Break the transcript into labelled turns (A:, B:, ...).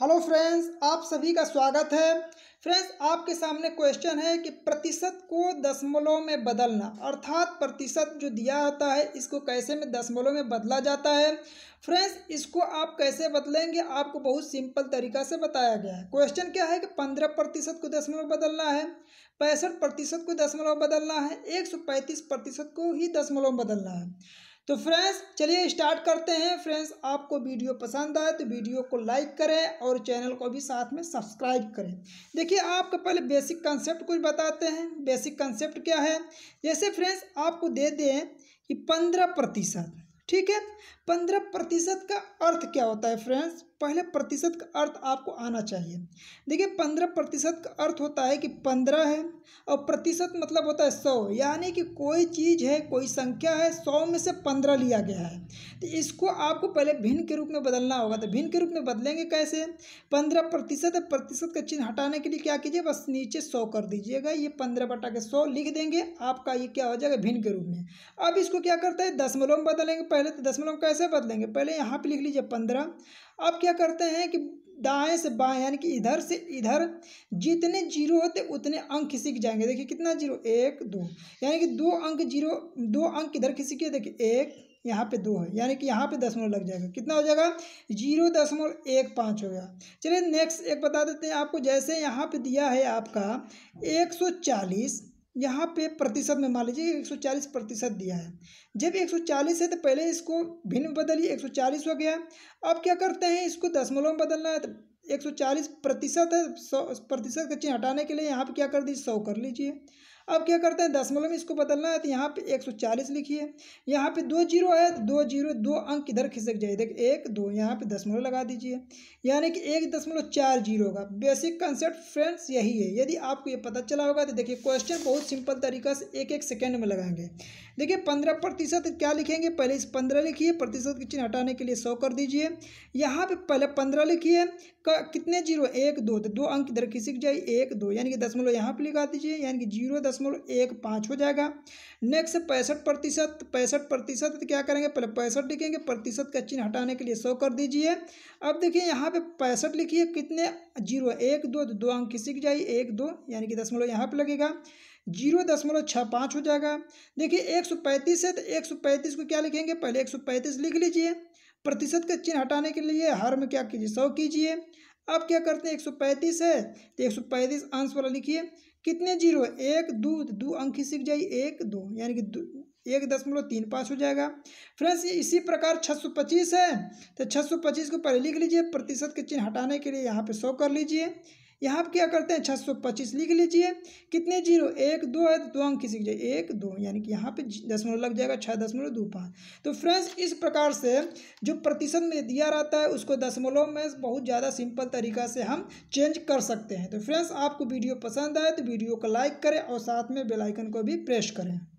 A: hello friends आप सभी का स्वागत है फ्रेंड्स आपके सामने क्वेश्चन है कि प्रतिशत को दशमलव में बदलना अर्थात प्रतिशत जो दिया होता है इसको कैसे में दशमलव में बदला जाता है फ्रेंड्स इसको आप कैसे बदलेंगे आपको बहुत सिंपल तरीका से बताया गया है क्वेश्चन क्या है कि पंद्रह प्रतिशत को दशमलव बदलना है पैंसठ प्रतिशत को दशमलव बदलना है एक सौ पैंतीस प्रतिशत को ही दशमलव बदलना है तो फ्रेंड्स चलिए स्टार्ट करते हैं फ्रेंड्स आपको वीडियो पसंद आए तो वीडियो को लाइक करें और चैनल को भी साथ में सब्सक्राइब करें देखिए आपको पहले बेसिक कंसेप्ट कुछ बताते हैं बेसिक कंसेप्ट क्या है जैसे फ्रेंड्स आपको दे दें कि पंद्रह प्रतिशत ठीक है पंद्रह प्रतिशत का अर्थ क्या होता है फ्रेंड्स पहले प्रतिशत का अर्थ आपको आना चाहिए देखिए पंद्रह प्रतिशत का अर्थ होता है कि पंद्रह है और प्रतिशत मतलब होता है सौ यानी कि कोई चीज़ है कोई संख्या है सौ में से पंद्रह लिया गया है तो इसको आपको पहले भिन्न के रूप में बदलना होगा तो भिन्न के रूप में बदलेंगे कैसे पंद्रह प्रतिशत प्रतिशत का चिन्ह हटाने के लिए क्या कीजिए बस नीचे सौ कर दीजिएगा ये पंद्रह बटा के सौ लिख देंगे आपका ये क्या हो जाएगा भिन्न के रूप में अब इसको क्या करता है दशमलव में बदलेंगे पहले तो दशमलव कैसे बदलेंगे पहले यहाँ पर लिख लीजिए पंद्रह अब क्या करते हैं कि दाएं से बाएं यानी कि इधर से इधर जितने जीरो होते उतने अंक खिसक जाएंगे देखिए कितना जीरो एक दो यानी कि दो अंक जीरो दो अंक इधर खिसके देखिए एक यहाँ पे दो है यानी कि यहाँ पे दशमलव लग जाएगा कितना हो जाएगा जीरो दशमलव एक पाँच हो गया चलिए नेक्स्ट एक बता देते हैं आपको जैसे यहाँ पे दिया है आपका एक सौ चालीस यहाँ पे प्रतिशत में मान लीजिए एक सौ चालीस प्रतिशत दिया है जब एक सौ चालीस है तो पहले इसको भिन्न बदलिए एक सौ चालीस हो गया अब क्या करते हैं इसको दशमलव में बदलना है तो एक सौ चालीस प्रतिशत है सौ प्रतिशत का चिन्ह हटाने के लिए यहाँ पे क्या कर दीजिए सौ कर लीजिए अब क्या करते हैं दशमलव में इसको बदलना है तो यहाँ पे एक सौ चालीस लिखिए यहाँ पे दो जीरो है तो दो जीरो दो अंक किधर खिसक जाए देख एक दो यहाँ पे दशमलव लगा दीजिए यानी कि एक दशमलव चार जीरो का बेसिक कंसेप्ट फ्रेंड्स यही है यदि आपको ये पता चला होगा तो देखिए क्वेश्चन बहुत सिंपल तरीका से एक एक सेकेंड में लगाएंगे देखिए पंद्रह प्रतिशत क्या लिखेंगे पहले इस पंद्रह लिखिए प्रतिशत के चिन्ह हटाने के लिए सौ कर दीजिए यहाँ पे पहले पंद्रह लिखिए कितने जीरो एक दो तो दो अंक इधर खिसक जाए एक दो यानी कि दशमलव यहाँ पर लिखा दीजिए यानी कि जीरो दशमलव एक पाँच हो जाएगा नेक्स्ट पैंसठ प्रतिशत पैंसठ प्रतिशत क्या करेंगे पहले पैंसठ लिखेंगे प्रतिशत का चिन्ह हटाने के लिए सौ कर दीजिए अब देखिए यहाँ पे पैंसठ लिखिए कितने जीरो एक दो तो दो अंक खिसक जाए एक दो यानी कि दशमलव यहाँ पर लगेगा जीरो दशमलव छः पाँच हो जाएगा देखिए एक सौ पैंतीस है तो एक सौ पैंतीस को क्या लिखेंगे पहले एक सौ पैंतीस लिख लीजिए प्रतिशत का चिन्ह हटाने के लिए हर में क्या कीजिए सौ कीजिए अब क्या करते हैं एक सौ पैंतीस है तो एक सौ पैंतीस आंसर वाला लिखिए कितने जीरो एक दो दो अंक ही सीख जाइए एक दो यानी कि एक दशमलव तीन पाँच हो जाएगा फ्रेंड्स इसी प्रकार छः सौ पच्चीस है तो छः सौ पच्चीस को पहले लिख लीजिए प्रतिशत के चिन्ह हटाने के लिए यहाँ पे सौ कर लीजिए यहाँ आप क्या करते हैं छः सौ पच्चीस लिख लीजिए कितने जीरो एक दो है तो दो अंक किसी जाए एक दो यानी कि यहाँ पे दशमलव लग जाएगा छः दशमलव दो पाँच तो फ्रेंड्स इस प्रकार से जो प्रतिशत में दिया रहता है उसको दशमलव में बहुत ज़्यादा सिंपल तरीका से हम चेंज कर सकते हैं तो फ्रेंड्स आपको वीडियो पसंद आए तो वीडियो को लाइक करें और साथ में बेलाइकन को भी प्रेस करें